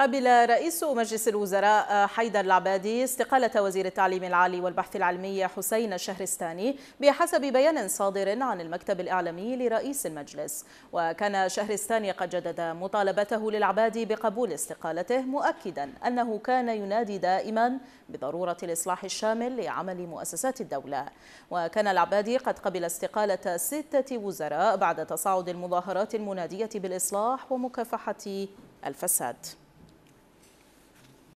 قبل رئيس مجلس الوزراء حيدر العبادي استقالة وزير التعليم العالي والبحث العلمي حسين الشهرستاني بحسب بيان صادر عن المكتب الإعلامي لرئيس المجلس وكان شهرستاني قد جدد مطالبته للعبادي بقبول استقالته مؤكدا أنه كان ينادي دائما بضرورة الإصلاح الشامل لعمل مؤسسات الدولة وكان العبادي قد قبل استقالة ستة وزراء بعد تصاعد المظاهرات المنادية بالإصلاح ومكافحة الفساد